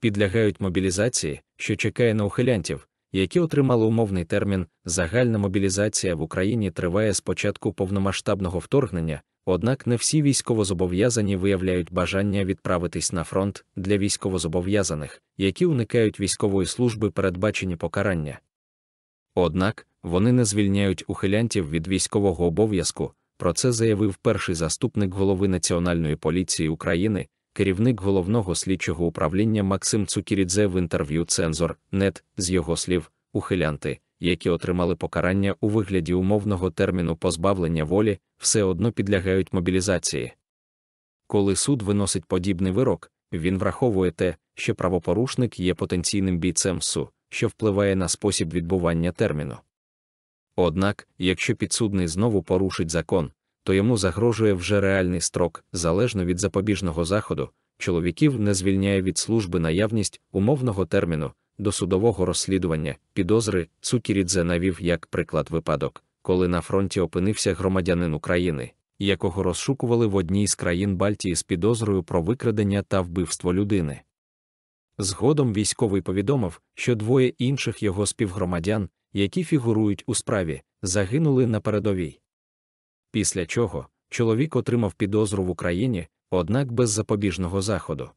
підлягають мобілізації, що чекає на ухилянтів, які отримали умовний термін. Загальна мобілізація в Україні триває з початку повномасштабного вторгнення, однак не всі військовозобов'язані виявляють бажання відправитись на фронт для військовозобов'язаних, які уникають військової служби передбачені покарання. Однак вони не звільняють ухилянтів від військового обов'язку. Про це заявив перший заступник голови Національної поліції України керівник головного слідчого управління Максим Цукірідзе в інтерв'ю Цензор Нет з його слів, ухилянти, які отримали покарання у вигляді умовного терміну позбавлення волі, все одно підлягають мобілізації. Коли суд виносить подібний вирок, він враховує те, що правопорушник є потенційним бійцем су, що впливає на спосіб відбування терміну. Однак, якщо підсудний знову порушить закон, то йому загрожує вже реальний строк, залежно від запобіжного заходу, чоловіків не звільняє від служби наявність умовного терміну, досудового розслідування, підозри Цукірідзе навів як приклад випадок, коли на фронті опинився громадянин України, якого розшукували в одній з країн Бальтії з підозрою про викрадення та вбивство людини. Згодом військовий повідомив, що двоє інших його співгромадян, які фігурують у справі, загинули на передовій після чого чоловік отримав підозру в Україні, однак без запобіжного заходу.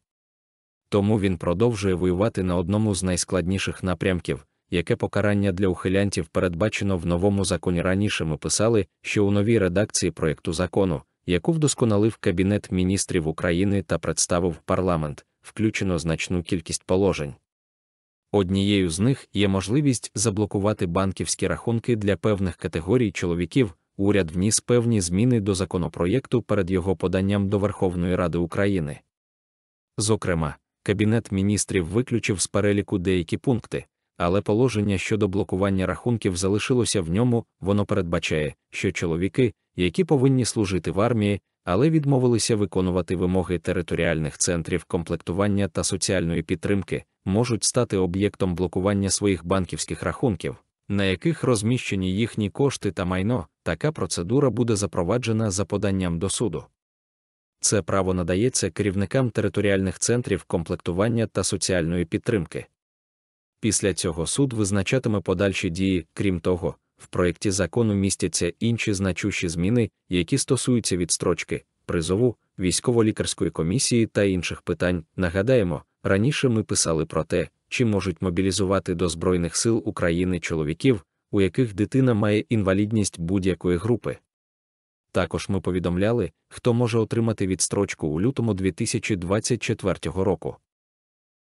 Тому він продовжує воювати на одному з найскладніших напрямків, яке покарання для ухилянтів передбачено в новому законі. Раніше ми писали, що у новій редакції проєкту закону, яку вдосконалив Кабінет міністрів України та представив парламент, включено значну кількість положень. Однією з них є можливість заблокувати банківські рахунки для певних категорій чоловіків, уряд вніс певні зміни до законопроєкту перед його поданням до Верховної Ради України. Зокрема, Кабінет міністрів виключив з переліку деякі пункти, але положення щодо блокування рахунків залишилося в ньому, воно передбачає, що чоловіки, які повинні служити в армії, але відмовилися виконувати вимоги територіальних центрів комплектування та соціальної підтримки, можуть стати об'єктом блокування своїх банківських рахунків, на яких розміщені їхні кошти та майно, така процедура буде запроваджена за поданням до суду. Це право надається керівникам територіальних центрів комплектування та соціальної підтримки. Після цього суд визначатиме подальші дії, крім того, в проєкті закону містяться інші значущі зміни, які стосуються відстрочки, призову, військово-лікарської комісії та інших питань. Нагадаємо, раніше ми писали про те, чи можуть мобілізувати до Збройних сил України чоловіків, у яких дитина має інвалідність будь-якої групи. Також ми повідомляли, хто може отримати відстрочку у лютому 2024 року.